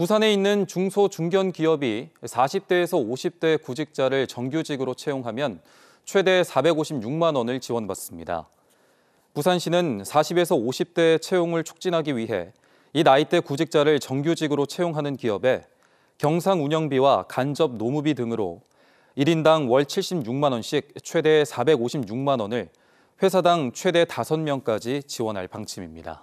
부산에 있는 중소 중견 기업이 40대에서 50대 구직자를 정규직으로 채용하면 최대 456만 원을 지원받습니다. 부산시는 40에서 50대 채용을 촉진하기 위해 이 나이대 구직자를 정규직으로 채용하는 기업에 경상 운영비와 간접 노무비 등으로 1인당 월 76만 원씩 최대 456만 원을 회사당 최대 5명까지 지원할 방침입니다.